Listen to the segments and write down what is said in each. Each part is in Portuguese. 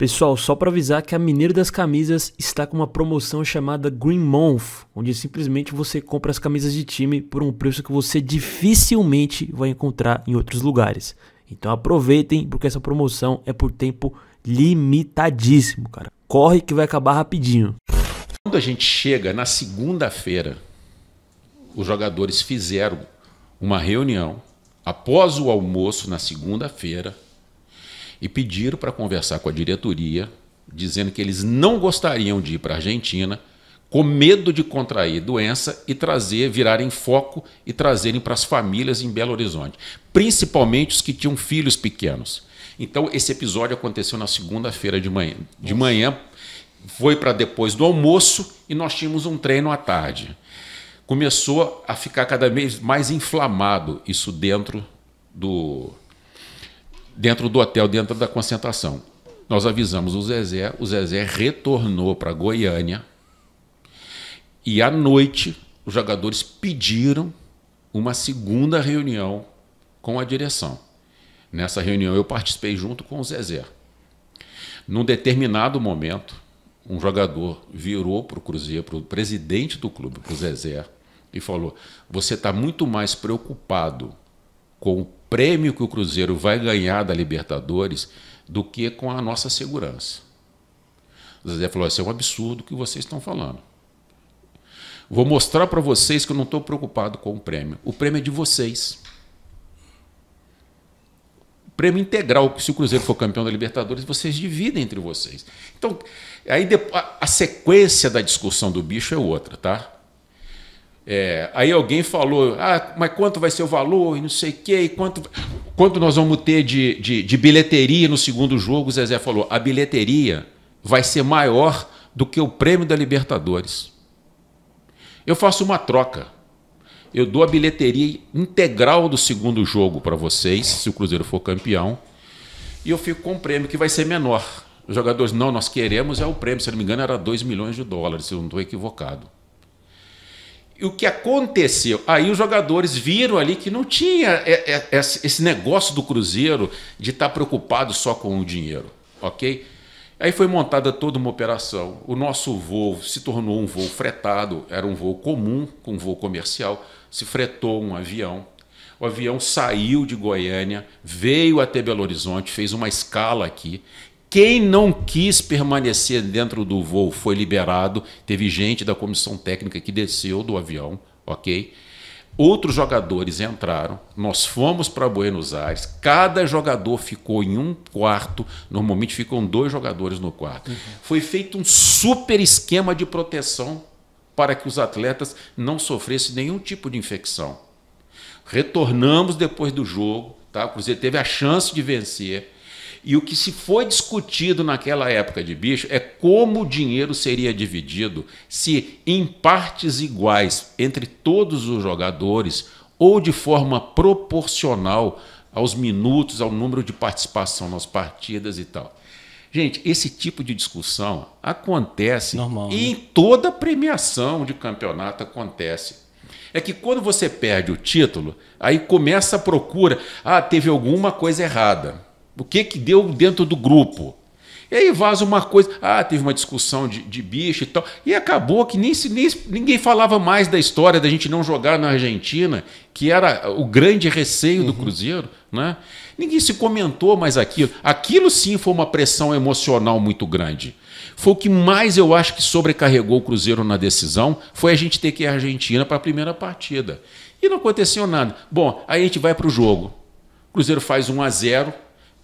Pessoal, só para avisar que a Mineiro das Camisas está com uma promoção chamada Green Month, onde simplesmente você compra as camisas de time por um preço que você dificilmente vai encontrar em outros lugares. Então aproveitem, porque essa promoção é por tempo limitadíssimo, cara. Corre que vai acabar rapidinho. Quando a gente chega na segunda-feira, os jogadores fizeram uma reunião após o almoço na segunda-feira e pediram para conversar com a diretoria, dizendo que eles não gostariam de ir para a Argentina, com medo de contrair doença e trazer, virarem foco e trazerem para as famílias em Belo Horizonte, principalmente os que tinham filhos pequenos. Então esse episódio aconteceu na segunda-feira de manhã. De manhã foi para depois do almoço e nós tínhamos um treino à tarde. Começou a ficar cada vez mais inflamado isso dentro do dentro do hotel, dentro da concentração. Nós avisamos o Zezé, o Zezé retornou para Goiânia e à noite os jogadores pediram uma segunda reunião com a direção. Nessa reunião eu participei junto com o Zezé. Num determinado momento, um jogador virou para o Cruzeiro, para o presidente do clube, para o Zezé, e falou: Você está muito mais preocupado com o prêmio que o Cruzeiro vai ganhar da Libertadores do que com a nossa segurança. O Zezé falou: Isso é um absurdo o que vocês estão falando. Vou mostrar para vocês que eu não estou preocupado com o prêmio. O prêmio é de vocês. O prêmio integral, se o Cruzeiro for campeão da Libertadores, vocês dividem entre vocês. Então, aí a sequência da discussão do bicho é outra, tá? É, aí alguém falou, ah, mas quanto vai ser o valor e não sei o quê, e quanto, quanto nós vamos ter de, de, de bilheteria no segundo jogo? O Zezé falou, a bilheteria vai ser maior do que o prêmio da Libertadores. Eu faço uma troca. Eu dou a bilheteria integral do segundo jogo para vocês, se o Cruzeiro for campeão, e eu fico com um prêmio que vai ser menor. Os jogadores, não, nós queremos é o prêmio, se não me engano, era 2 milhões de dólares, se eu não estou equivocado o que aconteceu? Aí os jogadores viram ali que não tinha é, é, esse negócio do Cruzeiro de estar tá preocupado só com o dinheiro, ok? Aí foi montada toda uma operação. O nosso voo se tornou um voo fretado, era um voo comum, um voo comercial. Se fretou um avião. O avião saiu de Goiânia, veio até Belo Horizonte, fez uma escala aqui quem não quis permanecer dentro do voo foi liberado. Teve gente da comissão técnica que desceu do avião, ok? Outros jogadores entraram. Nós fomos para Buenos Aires. Cada jogador ficou em um quarto. Normalmente ficam dois jogadores no quarto. Uhum. Foi feito um super esquema de proteção para que os atletas não sofressem nenhum tipo de infecção. Retornamos depois do jogo. Tá? O Cruzeiro teve a chance de vencer e o que se foi discutido naquela época de bicho é como o dinheiro seria dividido se em partes iguais entre todos os jogadores ou de forma proporcional aos minutos, ao número de participação nas partidas e tal. Gente, esse tipo de discussão acontece Normal, né? em toda premiação de campeonato acontece. É que quando você perde o título, aí começa a procura. Ah, teve alguma coisa errada. O que, que deu dentro do grupo? E aí vaza uma coisa. Ah, teve uma discussão de, de bicho e tal. E acabou que nem, nem, ninguém falava mais da história da gente não jogar na Argentina, que era o grande receio uhum. do Cruzeiro, né? Ninguém se comentou mais aquilo. Aquilo sim foi uma pressão emocional muito grande. Foi o que mais eu acho que sobrecarregou o Cruzeiro na decisão, foi a gente ter que ir à Argentina para a primeira partida. E não aconteceu nada. Bom, aí a gente vai para o jogo. Cruzeiro faz 1 a 0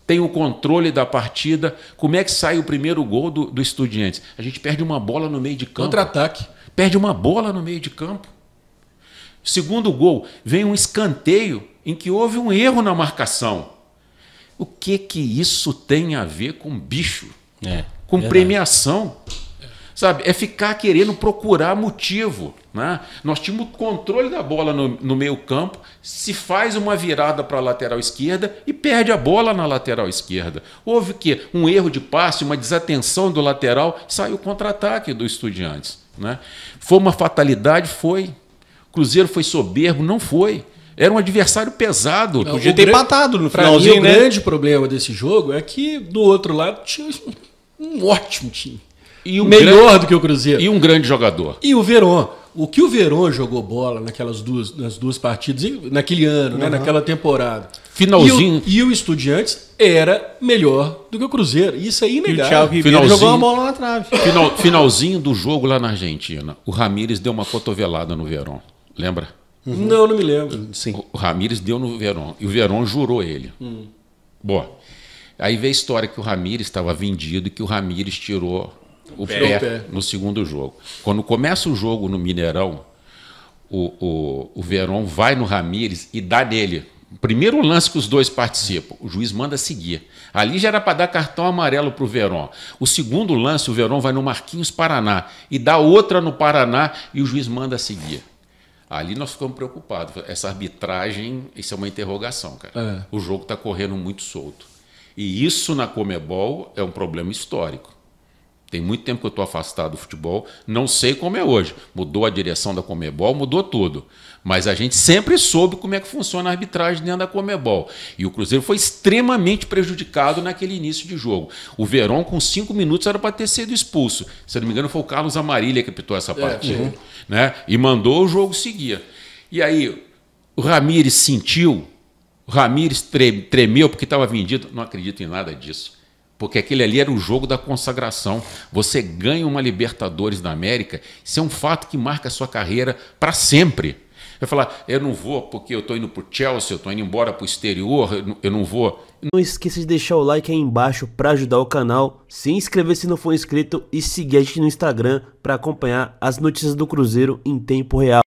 tem o controle da partida. Como é que sai o primeiro gol do, do Estudiantes? A gente perde uma bola no meio de campo. Contra-ataque. Perde uma bola no meio de campo. Segundo gol, vem um escanteio em que houve um erro na marcação. O que que isso tem a ver com bicho? É, com verdade. premiação? Sabe? É ficar querendo procurar motivo. Né? Nós tínhamos controle da bola no, no meio-campo, se faz uma virada para a lateral esquerda e perde a bola na lateral esquerda. Houve que um erro de passe, uma desatenção do lateral, saiu contra-ataque do Estudiantes. Né? Foi uma fatalidade? Foi. Cruzeiro foi soberbo? Não foi. Era um adversário pesado. Não, podia ter grande, empatado no finalzinho. Mim, né? o né? grande problema desse jogo é que do outro lado tinha um ótimo time. E um melhor do que o Cruzeiro. E um grande jogador. E o Verón. O que o Verón jogou bola naquelas duas, nas duas partidas, naquele ano, uhum. né, naquela temporada. Finalzinho. E o, e o Estudiantes era melhor do que o Cruzeiro. Isso é inegável. o Thiago Ribeiro jogou uma bola na trave. Final, finalzinho do jogo lá na Argentina. O Ramires deu uma cotovelada no Verón. Lembra? Uhum. Não, não me lembro. Sim. O Ramires deu no Verón. E o Verón jurou ele. bom hum. Boa. Aí veio a história que o Ramires estava vendido e que o Ramires tirou o pé, pé, no segundo jogo. Quando começa o jogo no Mineirão, o, o, o Verón vai no Ramires e dá nele. Primeiro lance que os dois participam, o juiz manda seguir. Ali já era para dar cartão amarelo para o Verón. O segundo lance, o Verón vai no Marquinhos Paraná e dá outra no Paraná e o juiz manda seguir. Ali nós ficamos preocupados. Essa arbitragem, isso é uma interrogação, cara. É. O jogo está correndo muito solto. E isso na Comebol é um problema histórico. Tem muito tempo que eu estou afastado do futebol, não sei como é hoje. Mudou a direção da Comebol, mudou tudo. Mas a gente sempre soube como é que funciona a arbitragem dentro da Comebol. E o Cruzeiro foi extremamente prejudicado naquele início de jogo. O Verón, com cinco minutos, era para ter sido expulso. Se não me engano, foi o Carlos Amarília que apitou essa é, partida. É, uhum. né? E mandou o jogo seguir. E aí, o Ramires sentiu, o Ramires tremeu porque estava vendido. Não acredito em nada disso. Porque aquele ali era o jogo da consagração. Você ganha uma Libertadores da América, isso é um fato que marca a sua carreira para sempre. Vai falar, eu não vou porque eu estou indo para o Chelsea, eu estou indo embora para o exterior, eu não vou. Não esqueça de deixar o like aí embaixo para ajudar o canal, se inscrever se não for inscrito e seguir a gente no Instagram para acompanhar as notícias do Cruzeiro em tempo real.